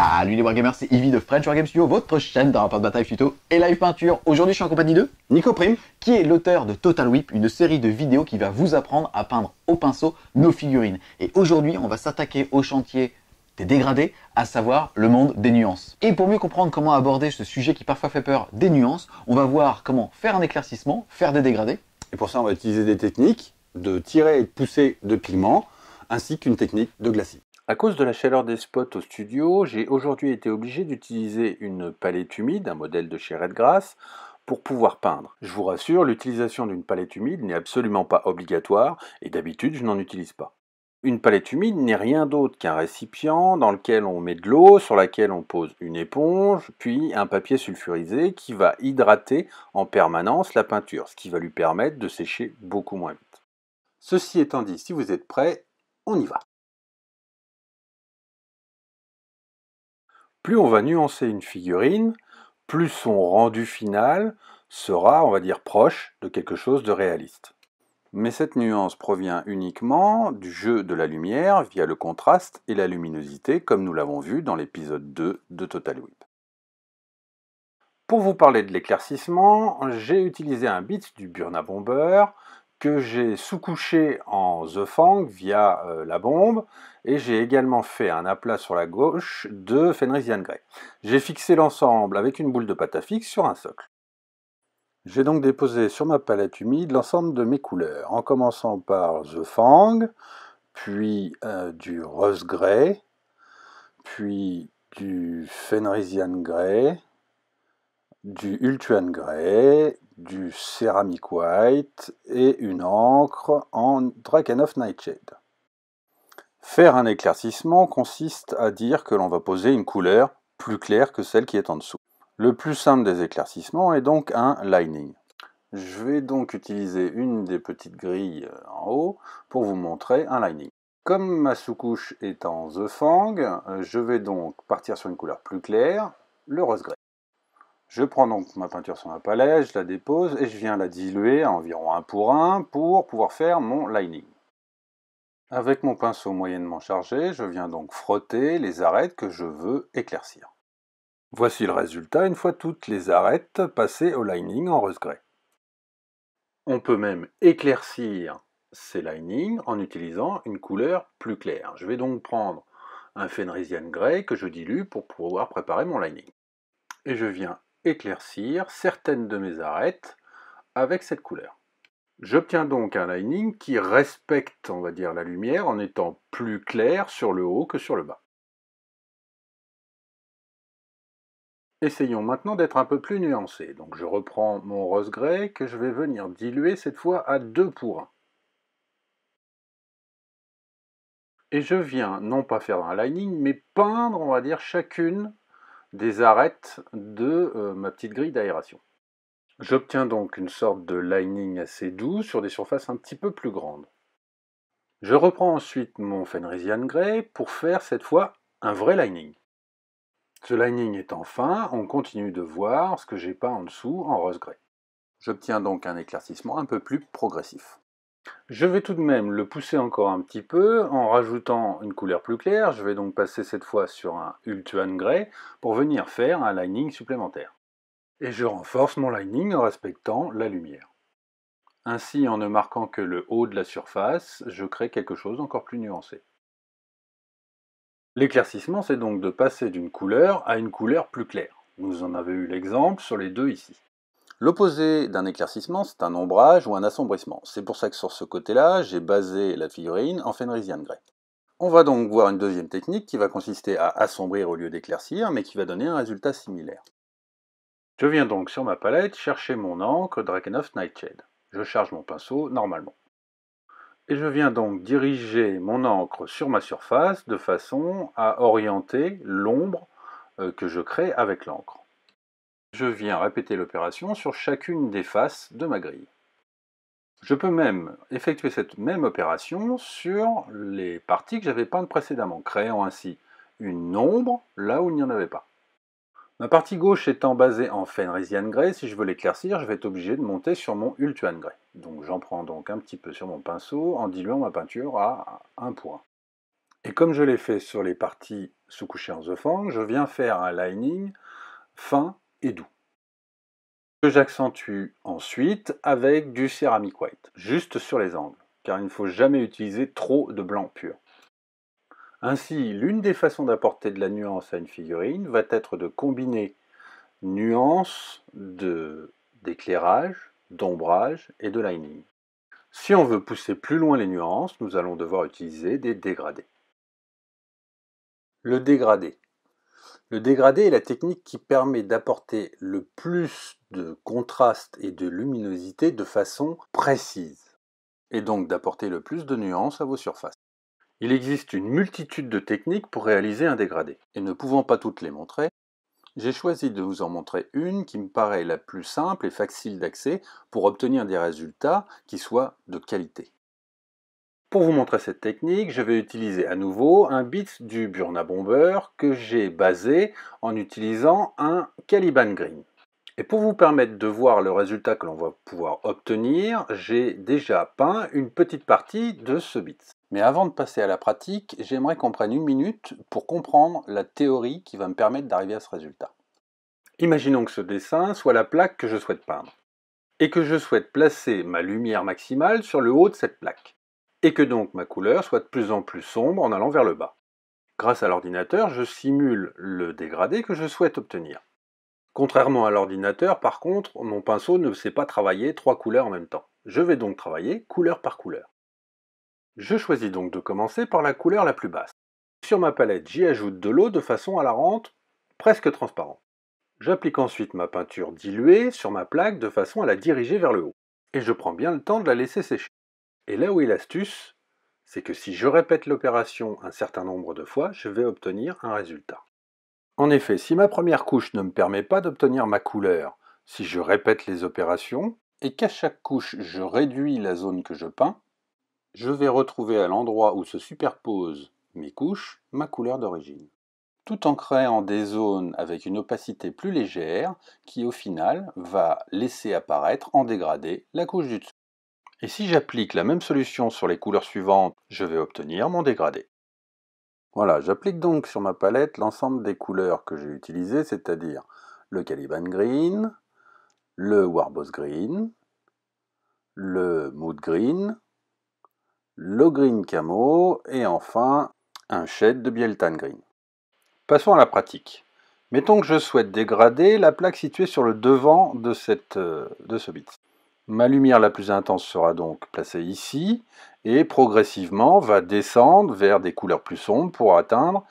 Salut les Wargamers, c'est Ivy de French Games Studio, votre chaîne de rapport de bataille tuto et live peinture. Aujourd'hui, je suis en compagnie de Nico Prime, qui est l'auteur de Total Whip, une série de vidéos qui va vous apprendre à peindre au pinceau nos figurines. Et aujourd'hui, on va s'attaquer au chantier des dégradés, à savoir le monde des nuances. Et pour mieux comprendre comment aborder ce sujet qui parfois fait peur des nuances, on va voir comment faire un éclaircissement, faire des dégradés. Et pour ça, on va utiliser des techniques de tirer et de pousser de pigments, ainsi qu'une technique de glacis. À cause de la chaleur des spots au studio, j'ai aujourd'hui été obligé d'utiliser une palette humide, un modèle de chez Redgrass, pour pouvoir peindre. Je vous rassure, l'utilisation d'une palette humide n'est absolument pas obligatoire et d'habitude je n'en utilise pas. Une palette humide n'est rien d'autre qu'un récipient dans lequel on met de l'eau, sur laquelle on pose une éponge, puis un papier sulfurisé qui va hydrater en permanence la peinture, ce qui va lui permettre de sécher beaucoup moins vite. Ceci étant dit, si vous êtes prêt, on y va Plus on va nuancer une figurine, plus son rendu final sera, on va dire, proche de quelque chose de réaliste. Mais cette nuance provient uniquement du jeu de la lumière via le contraste et la luminosité, comme nous l'avons vu dans l'épisode 2 de Total Whip. Pour vous parler de l'éclaircissement, j'ai utilisé un bit du Burna Bomber que j'ai sous-couché en The Fang via euh, la bombe, et j'ai également fait un aplat sur la gauche de Fenrisian Grey. J'ai fixé l'ensemble avec une boule de pâte à fixe sur un socle. J'ai donc déposé sur ma palette humide l'ensemble de mes couleurs, en commençant par The Fang, puis euh, du Rose Grey, puis du Fenrisian Grey, du Ultuan Grey, du Ceramic White et une encre en of Nightshade. Faire un éclaircissement consiste à dire que l'on va poser une couleur plus claire que celle qui est en dessous. Le plus simple des éclaircissements est donc un lining. Je vais donc utiliser une des petites grilles en haut pour vous montrer un lining. Comme ma sous-couche est en The Fang, je vais donc partir sur une couleur plus claire, le rose grey. Je prends donc ma peinture sur ma palette, je la dépose et je viens la diluer à environ 1 pour 1 pour pouvoir faire mon lining. Avec mon pinceau moyennement chargé, je viens donc frotter les arêtes que je veux éclaircir. Voici le résultat une fois toutes les arêtes passées au lining en rose gris. On peut même éclaircir ces linings en utilisant une couleur plus claire. Je vais donc prendre un Fenrisian grey que je dilue pour pouvoir préparer mon lining. Et je viens éclaircir certaines de mes arêtes avec cette couleur. J'obtiens donc un lining qui respecte, on va dire, la lumière en étant plus clair sur le haut que sur le bas. Essayons maintenant d'être un peu plus nuancé. Donc je reprends mon rose gris que je vais venir diluer cette fois à 2 pour 1. Et je viens non pas faire un lining, mais peindre, on va dire, chacune des arêtes de euh, ma petite grille d'aération. J'obtiens donc une sorte de lining assez doux sur des surfaces un petit peu plus grandes. Je reprends ensuite mon Fenrisian Grey pour faire cette fois un vrai lining. Ce lining étant fin, on continue de voir ce que j'ai pas en dessous en rose grey. J'obtiens donc un éclaircissement un peu plus progressif. Je vais tout de même le pousser encore un petit peu en rajoutant une couleur plus claire. Je vais donc passer cette fois sur un Ultuan Grey pour venir faire un lining supplémentaire. Et je renforce mon lining en respectant la lumière. Ainsi, en ne marquant que le haut de la surface, je crée quelque chose d'encore plus nuancé. L'éclaircissement, c'est donc de passer d'une couleur à une couleur plus claire. Nous en avez eu l'exemple sur les deux ici. L'opposé d'un éclaircissement, c'est un ombrage ou un assombrissement. C'est pour ça que sur ce côté-là, j'ai basé la figurine en Fenrisian Grey. On va donc voir une deuxième technique qui va consister à assombrir au lieu d'éclaircir, mais qui va donner un résultat similaire. Je viens donc sur ma palette chercher mon encre of Nightshade. Je charge mon pinceau normalement. Et je viens donc diriger mon encre sur ma surface de façon à orienter l'ombre euh, que je crée avec l'encre. Je viens répéter l'opération sur chacune des faces de ma grille. Je peux même effectuer cette même opération sur les parties que j'avais peintes précédemment, créant ainsi une ombre là où il n'y en avait pas. Ma partie gauche étant basée en Fenrisian Grey, si je veux l'éclaircir, je vais être obligé de monter sur mon Ultuan Grey. Donc j'en prends donc un petit peu sur mon pinceau en diluant ma peinture à un point. Et comme je l'ai fait sur les parties sous-couchées en The je viens faire un lining fin et doux. Que j'accentue ensuite avec du céramique white, juste sur les angles, car il ne faut jamais utiliser trop de blanc pur. Ainsi, l'une des façons d'apporter de la nuance à une figurine va être de combiner nuance d'éclairage, d'ombrage et de lining. Si on veut pousser plus loin les nuances, nous allons devoir utiliser des dégradés. Le dégradé le dégradé est la technique qui permet d'apporter le plus de contraste et de luminosité de façon précise, et donc d'apporter le plus de nuances à vos surfaces. Il existe une multitude de techniques pour réaliser un dégradé, et ne pouvant pas toutes les montrer, j'ai choisi de vous en montrer une qui me paraît la plus simple et facile d'accès pour obtenir des résultats qui soient de qualité. Pour vous montrer cette technique, je vais utiliser à nouveau un bit du Burna Bomber que j'ai basé en utilisant un Caliban Green. Et pour vous permettre de voir le résultat que l'on va pouvoir obtenir, j'ai déjà peint une petite partie de ce bit. Mais avant de passer à la pratique, j'aimerais qu'on prenne une minute pour comprendre la théorie qui va me permettre d'arriver à ce résultat. Imaginons que ce dessin soit la plaque que je souhaite peindre et que je souhaite placer ma lumière maximale sur le haut de cette plaque et que donc ma couleur soit de plus en plus sombre en allant vers le bas. Grâce à l'ordinateur, je simule le dégradé que je souhaite obtenir. Contrairement à l'ordinateur, par contre, mon pinceau ne sait pas travailler trois couleurs en même temps. Je vais donc travailler couleur par couleur. Je choisis donc de commencer par la couleur la plus basse. Sur ma palette, j'y ajoute de l'eau de façon à la rendre presque transparente. J'applique ensuite ma peinture diluée sur ma plaque de façon à la diriger vers le haut. Et je prends bien le temps de la laisser sécher. Et là où est l'astuce, c'est que si je répète l'opération un certain nombre de fois, je vais obtenir un résultat. En effet, si ma première couche ne me permet pas d'obtenir ma couleur, si je répète les opérations, et qu'à chaque couche je réduis la zone que je peins, je vais retrouver à l'endroit où se superposent mes couches ma couleur d'origine. Tout en créant des zones avec une opacité plus légère qui au final va laisser apparaître en dégradé la couche du dessous. Et si j'applique la même solution sur les couleurs suivantes, je vais obtenir mon dégradé. Voilà, j'applique donc sur ma palette l'ensemble des couleurs que j'ai utilisées, c'est-à-dire le Caliban Green, le Warboss Green, le Mood Green, le Green Camo et enfin un Shade de Bieltan Green. Passons à la pratique. Mettons que je souhaite dégrader la plaque située sur le devant de, euh, de ce bit. Ma lumière la plus intense sera donc placée ici et progressivement va descendre vers des couleurs plus sombres pour atteindre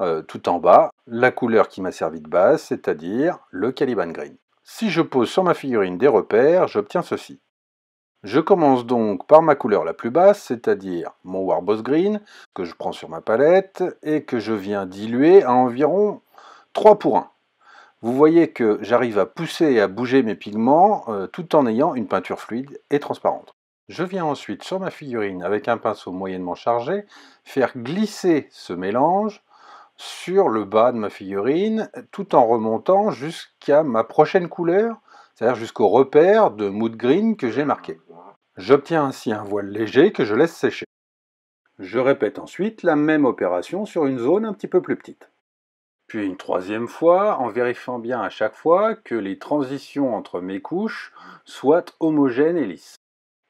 euh, tout en bas la couleur qui m'a servi de base, c'est-à-dire le Caliban Green. Si je pose sur ma figurine des repères, j'obtiens ceci. Je commence donc par ma couleur la plus basse, c'est-à-dire mon Warboss Green, que je prends sur ma palette et que je viens diluer à environ 3 pour 1 vous voyez que j'arrive à pousser et à bouger mes pigments euh, tout en ayant une peinture fluide et transparente. Je viens ensuite sur ma figurine avec un pinceau moyennement chargé faire glisser ce mélange sur le bas de ma figurine tout en remontant jusqu'à ma prochaine couleur, c'est-à-dire jusqu'au repère de mood green que j'ai marqué. J'obtiens ainsi un voile léger que je laisse sécher. Je répète ensuite la même opération sur une zone un petit peu plus petite. Puis une troisième fois, en vérifiant bien à chaque fois que les transitions entre mes couches soient homogènes et lisses.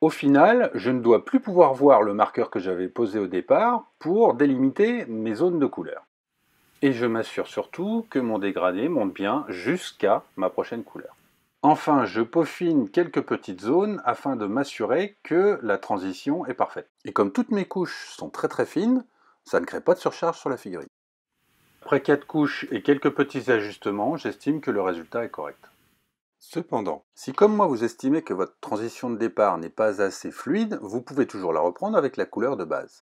Au final, je ne dois plus pouvoir voir le marqueur que j'avais posé au départ pour délimiter mes zones de couleur. Et je m'assure surtout que mon dégradé monte bien jusqu'à ma prochaine couleur. Enfin, je peaufine quelques petites zones afin de m'assurer que la transition est parfaite. Et comme toutes mes couches sont très très fines, ça ne crée pas de surcharge sur la figurine. Après quatre couches et quelques petits ajustements, j'estime que le résultat est correct. Cependant, si comme moi vous estimez que votre transition de départ n'est pas assez fluide, vous pouvez toujours la reprendre avec la couleur de base.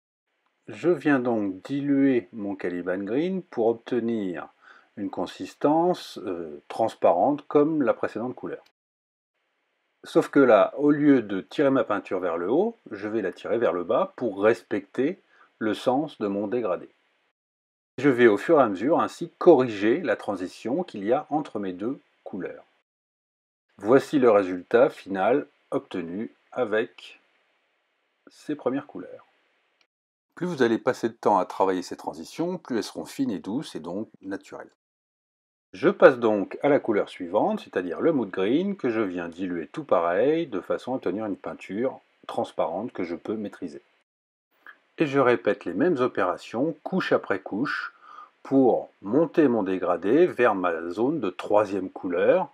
Je viens donc diluer mon Caliban Green pour obtenir une consistance euh, transparente comme la précédente couleur. Sauf que là, au lieu de tirer ma peinture vers le haut, je vais la tirer vers le bas pour respecter le sens de mon dégradé. Je vais au fur et à mesure ainsi corriger la transition qu'il y a entre mes deux couleurs. Voici le résultat final obtenu avec ces premières couleurs. Plus vous allez passer de temps à travailler ces transitions, plus elles seront fines et douces et donc naturelles. Je passe donc à la couleur suivante, c'est-à-dire le mood green, que je viens diluer tout pareil, de façon à obtenir une peinture transparente que je peux maîtriser et je répète les mêmes opérations couche après couche pour monter mon dégradé vers ma zone de troisième couleur.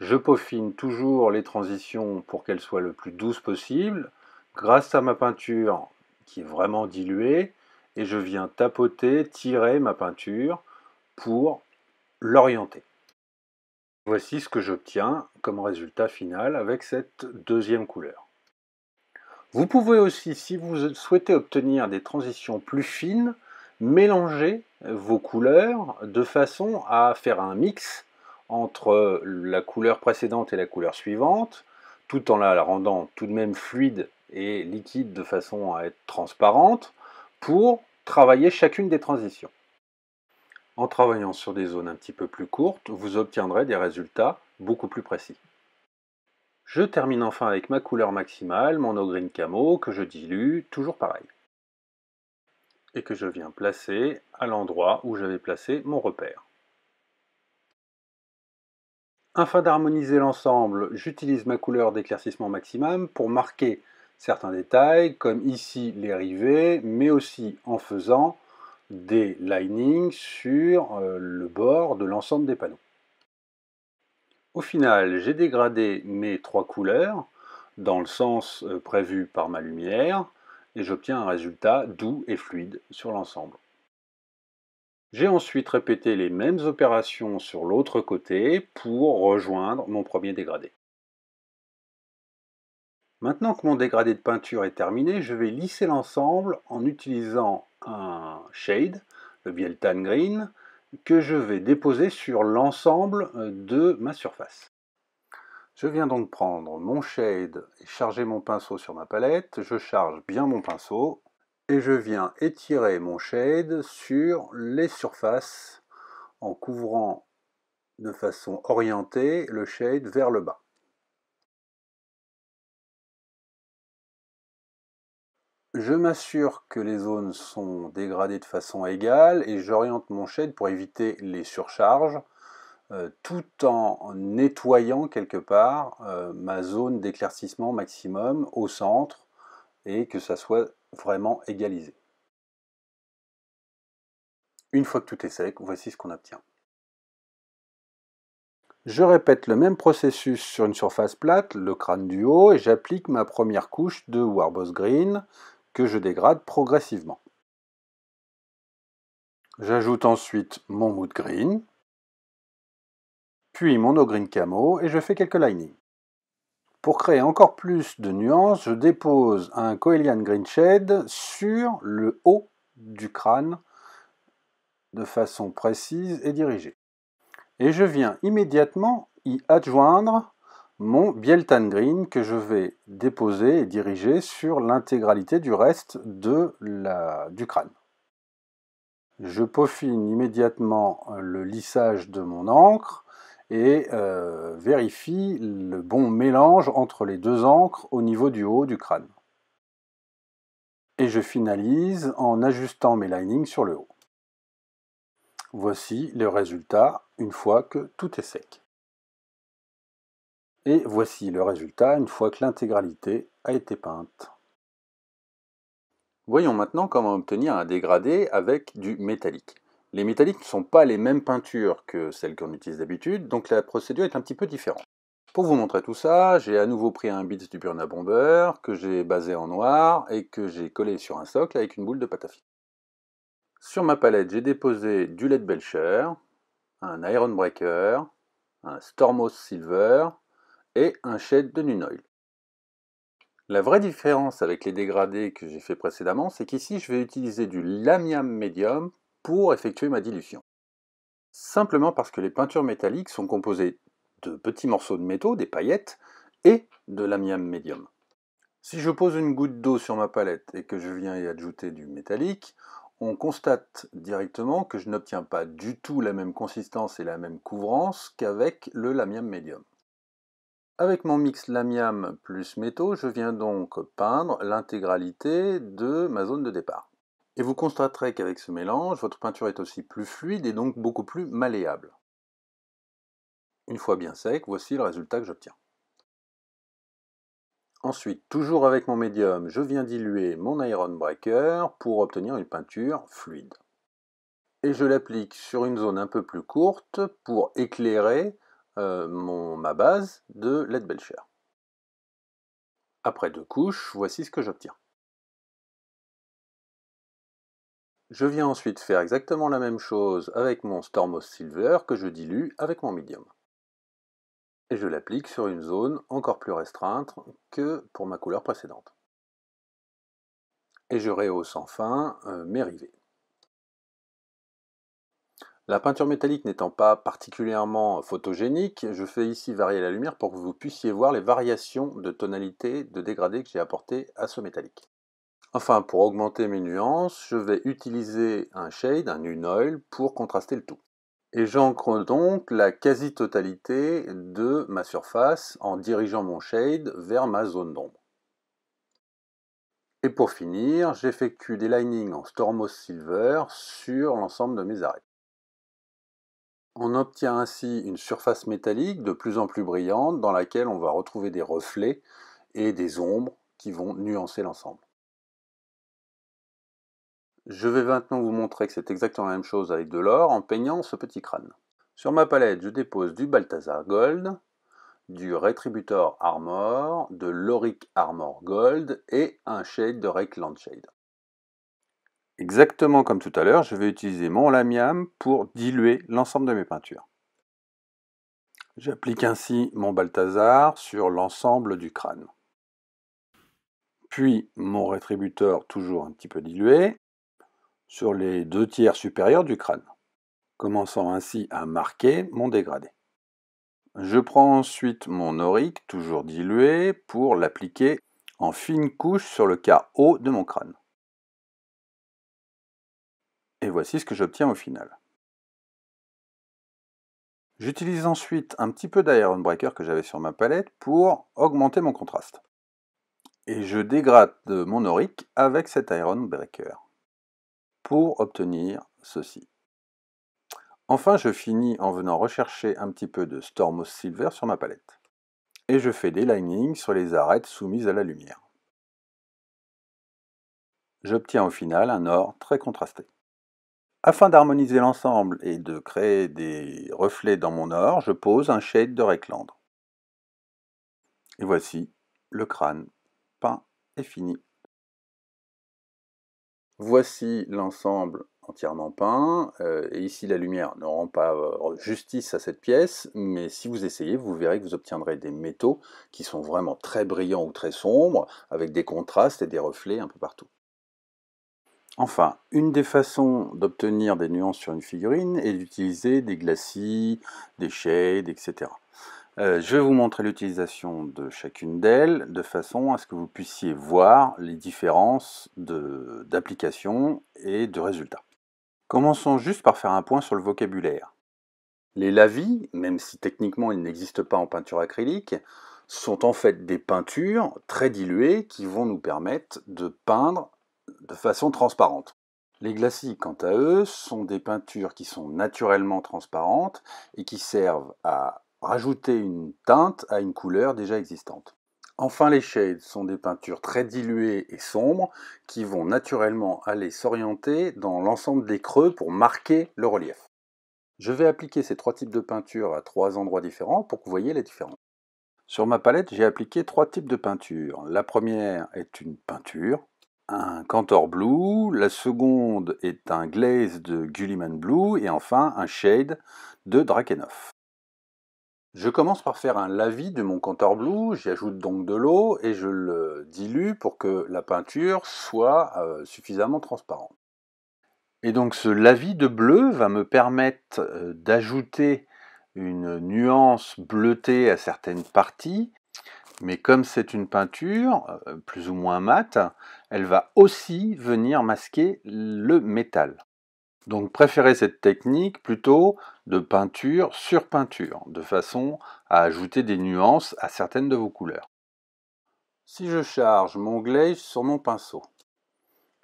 Je peaufine toujours les transitions pour qu'elles soient le plus douces possible grâce à ma peinture qui est vraiment diluée et je viens tapoter, tirer ma peinture pour l'orienter. Voici ce que j'obtiens comme résultat final avec cette deuxième couleur. Vous pouvez aussi, si vous souhaitez obtenir des transitions plus fines, mélanger vos couleurs de façon à faire un mix entre la couleur précédente et la couleur suivante, tout en la rendant tout de même fluide et liquide de façon à être transparente, pour travailler chacune des transitions. En travaillant sur des zones un petit peu plus courtes, vous obtiendrez des résultats beaucoup plus précis. Je termine enfin avec ma couleur maximale, mon eau green camo, que je dilue, toujours pareil. Et que je viens placer à l'endroit où j'avais placé mon repère. Afin d'harmoniser l'ensemble, j'utilise ma couleur d'éclaircissement maximum pour marquer certains détails, comme ici les rivets, mais aussi en faisant des linings sur euh, le bord de l'ensemble des panneaux. Au final, j'ai dégradé mes trois couleurs dans le sens euh, prévu par ma lumière et j'obtiens un résultat doux et fluide sur l'ensemble. J'ai ensuite répété les mêmes opérations sur l'autre côté pour rejoindre mon premier dégradé. Maintenant que mon dégradé de peinture est terminé, je vais lisser l'ensemble en utilisant un shade, le tan Green, que je vais déposer sur l'ensemble euh, de ma surface. Je viens donc prendre mon shade et charger mon pinceau sur ma palette. Je charge bien mon pinceau et je viens étirer mon shade sur les surfaces en couvrant de façon orientée le shade vers le bas. je m'assure que les zones sont dégradées de façon égale et j'oriente mon shade pour éviter les surcharges euh, tout en nettoyant quelque part euh, ma zone d'éclaircissement maximum au centre et que ça soit vraiment égalisé. Une fois que tout est sec, voici ce qu'on obtient. Je répète le même processus sur une surface plate, le crâne du haut, et j'applique ma première couche de Warboss Green que je dégrade progressivement. J'ajoute ensuite mon mood green, puis mon no green camo et je fais quelques linings. Pour créer encore plus de nuances, je dépose un Coelian Green Shade sur le haut du crâne de façon précise et dirigée. Et je viens immédiatement y adjoindre mon Bieltan Green que je vais déposer et diriger sur l'intégralité du reste de la, du crâne. Je peaufine immédiatement euh, le lissage de mon encre et euh, vérifie le bon mélange entre les deux encres au niveau du haut du crâne. Et je finalise en ajustant mes linings sur le haut. Voici le résultat une fois que tout est sec. Et voici le résultat une fois que l'intégralité a été peinte. Voyons maintenant comment obtenir un dégradé avec du métallique. Les métalliques ne sont pas les mêmes peintures que celles qu'on utilise d'habitude, donc la procédure est un petit peu différente. Pour vous montrer tout ça, j'ai à nouveau pris un bit du Burna Bomber que j'ai basé en noir et que j'ai collé sur un socle avec une boule de pâte à fil. Sur ma palette, j'ai déposé du LED Belcher, un Iron Breaker, un Stormos Silver, et un shade de Nunoil. La vraie différence avec les dégradés que j'ai fait précédemment, c'est qu'ici je vais utiliser du lamiam medium pour effectuer ma dilution. Simplement parce que les peintures métalliques sont composées de petits morceaux de métaux, des paillettes, et de lamiam medium. Si je pose une goutte d'eau sur ma palette et que je viens y ajouter du métallique, on constate directement que je n'obtiens pas du tout la même consistance et la même couvrance qu'avec le lamiam medium. Avec mon mix lamiam plus métaux, je viens donc peindre l'intégralité de ma zone de départ. Et vous constaterez qu'avec ce mélange, votre peinture est aussi plus fluide et donc beaucoup plus malléable. Une fois bien sec, voici le résultat que j'obtiens. Ensuite, toujours avec mon médium, je viens diluer mon Iron Breaker pour obtenir une peinture fluide. Et je l'applique sur une zone un peu plus courte pour éclairer euh, ma base de LED Belcher. Après deux couches, voici ce que j'obtiens. Je viens ensuite faire exactement la même chose avec mon Stormos Silver que je dilue avec mon Medium. Et je l'applique sur une zone encore plus restreinte que pour ma couleur précédente. Et je rehausse enfin euh, mes rivets. La peinture métallique n'étant pas particulièrement photogénique, je fais ici varier la lumière pour que vous puissiez voir les variations de tonalité, de dégradé que j'ai apporté à ce métallique. Enfin, pour augmenter mes nuances, je vais utiliser un shade, un oil, pour contraster le tout. Et j'encre donc la quasi-totalité de ma surface en dirigeant mon shade vers ma zone d'ombre. Et pour finir, j'effectue des linings en Stormos Silver sur l'ensemble de mes arrêts. On obtient ainsi une surface métallique de plus en plus brillante dans laquelle on va retrouver des reflets et des ombres qui vont nuancer l'ensemble. Je vais maintenant vous montrer que c'est exactement la même chose avec de l'or en peignant ce petit crâne. Sur ma palette, je dépose du Balthazar Gold, du Retributor Armor, de l'Oric Armor Gold et un shade de Reckland Shade. Exactement comme tout à l'heure, je vais utiliser mon lamiam pour diluer l'ensemble de mes peintures. J'applique ainsi mon Balthazar sur l'ensemble du crâne. Puis mon rétributeur, toujours un petit peu dilué, sur les deux tiers supérieurs du crâne, commençant ainsi à marquer mon dégradé. Je prends ensuite mon auric, toujours dilué, pour l'appliquer en fine couche sur le cas haut de mon crâne et voici ce que j'obtiens au final. J'utilise ensuite un petit peu d'Iron Breaker que j'avais sur ma palette pour augmenter mon contraste. Et je dégrade mon auric avec cet Iron Breaker pour obtenir ceci. Enfin, je finis en venant rechercher un petit peu de Stormos Silver sur ma palette. Et je fais des linings sur les arêtes soumises à la lumière. J'obtiens au final un or très contrasté. Afin d'harmoniser l'ensemble et de créer des reflets dans mon or, je pose un shade de reclandre. Et voici le crâne peint et fini. Voici l'ensemble entièrement peint, euh, et ici la lumière ne rend pas euh, justice à cette pièce, mais si vous essayez, vous verrez que vous obtiendrez des métaux qui sont vraiment très brillants ou très sombres, avec des contrastes et des reflets un peu partout. Enfin, une des façons d'obtenir des nuances sur une figurine est d'utiliser des glacis, des shades, etc. Euh, je vais vous montrer l'utilisation de chacune d'elles de façon à ce que vous puissiez voir les différences d'application et de résultats. Commençons juste par faire un point sur le vocabulaire. Les lavis, même si techniquement ils n'existent pas en peinture acrylique, sont en fait des peintures très diluées qui vont nous permettre de peindre de façon transparente. Les glacis, quant à eux, sont des peintures qui sont naturellement transparentes et qui servent à rajouter une teinte à une couleur déjà existante. Enfin, les shades sont des peintures très diluées et sombres qui vont naturellement aller s'orienter dans l'ensemble des creux pour marquer le relief. Je vais appliquer ces trois types de peintures à trois endroits différents pour que vous voyez les différences. Sur ma palette, j'ai appliqué trois types de peintures. La première est une peinture, un Cantor Blue, la seconde est un Glaze de Gulliman Blue et enfin un Shade de Drakenoff. Je commence par faire un lavis de mon Cantor Blue, j'y ajoute donc de l'eau et je le dilue pour que la peinture soit euh, suffisamment transparente. Et donc ce lavis de bleu va me permettre euh, d'ajouter une nuance bleutée à certaines parties mais comme c'est une peinture euh, plus ou moins mate, elle va aussi venir masquer le métal. Donc préférez cette technique plutôt de peinture sur peinture, de façon à ajouter des nuances à certaines de vos couleurs. Si je charge mon glaze sur mon pinceau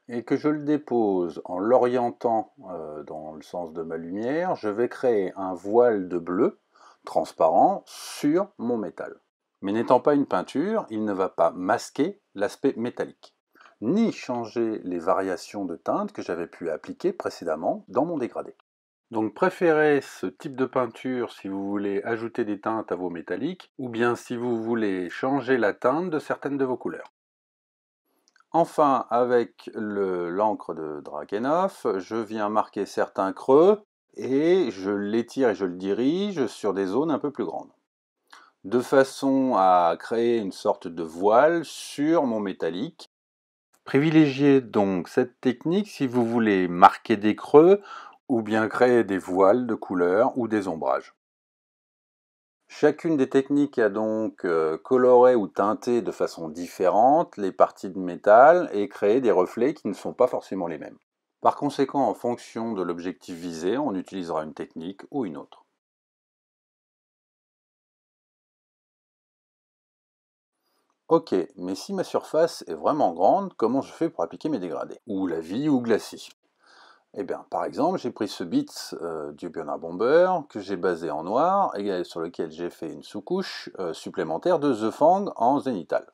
et que je le dépose en l'orientant euh, dans le sens de ma lumière, je vais créer un voile de bleu transparent sur mon métal. Mais n'étant pas une peinture, il ne va pas masquer l'aspect métallique, ni changer les variations de teinte que j'avais pu appliquer précédemment dans mon dégradé. Donc préférez ce type de peinture si vous voulez ajouter des teintes à vos métalliques, ou bien si vous voulez changer la teinte de certaines de vos couleurs. Enfin, avec l'encre de Drakenov, je viens marquer certains creux et je l'étire et je le dirige sur des zones un peu plus grandes de façon à créer une sorte de voile sur mon métallique. Privilégiez donc cette technique si vous voulez marquer des creux ou bien créer des voiles de couleur ou des ombrages. Chacune des techniques a donc euh, coloré ou teinté de façon différente les parties de métal et créé des reflets qui ne sont pas forcément les mêmes. Par conséquent, en fonction de l'objectif visé, on utilisera une technique ou une autre. Ok, mais si ma surface est vraiment grande, comment je fais pour appliquer mes dégradés Ou la vie ou glacis Eh bien, par exemple, j'ai pris ce bit euh, du Bernard Bomber que j'ai basé en noir et sur lequel j'ai fait une sous-couche euh, supplémentaire de The Fang en zénithal.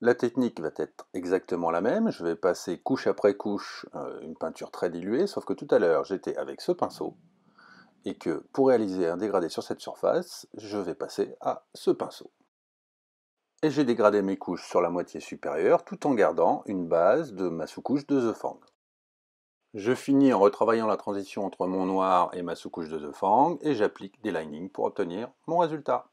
La technique va être exactement la même, je vais passer couche après couche euh, une peinture très diluée, sauf que tout à l'heure j'étais avec ce pinceau, et que pour réaliser un dégradé sur cette surface, je vais passer à ce pinceau et j'ai dégradé mes couches sur la moitié supérieure tout en gardant une base de ma sous-couche de The Fang. Je finis en retravaillant la transition entre mon noir et ma sous-couche de The Fang et j'applique des linings pour obtenir mon résultat.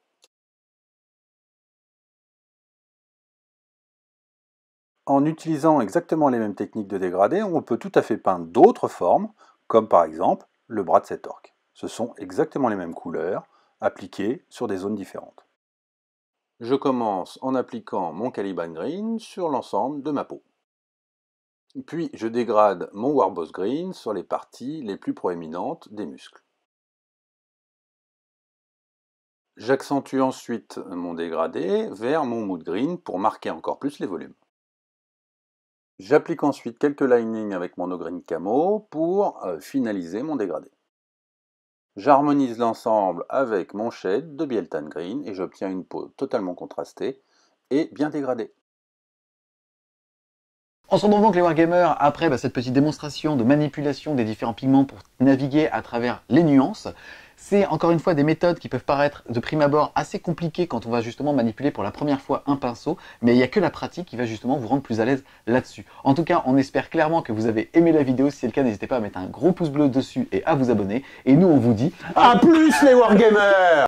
En utilisant exactement les mêmes techniques de dégradé, on peut tout à fait peindre d'autres formes, comme par exemple le bras de cet orque. Ce sont exactement les mêmes couleurs, appliquées sur des zones différentes. Je commence en appliquant mon Caliban Green sur l'ensemble de ma peau. Puis je dégrade mon Warboss Green sur les parties les plus proéminentes des muscles. J'accentue ensuite mon dégradé vers mon mood green pour marquer encore plus les volumes. J'applique ensuite quelques linings avec mon no green camo pour euh, finaliser mon dégradé. J'harmonise l'ensemble avec mon shade de Bieltan Green et j'obtiens une peau totalement contrastée et bien dégradée. En ce moment donc les Wargamers après bah, cette petite démonstration de manipulation des différents pigments pour naviguer à travers les nuances. C'est encore une fois des méthodes qui peuvent paraître de prime abord assez compliquées quand on va justement manipuler pour la première fois un pinceau, mais il n'y a que la pratique qui va justement vous rendre plus à l'aise là-dessus. En tout cas, on espère clairement que vous avez aimé la vidéo. Si c'est le cas, n'hésitez pas à mettre un gros pouce bleu dessus et à vous abonner. Et nous, on vous dit à plus les Wargamers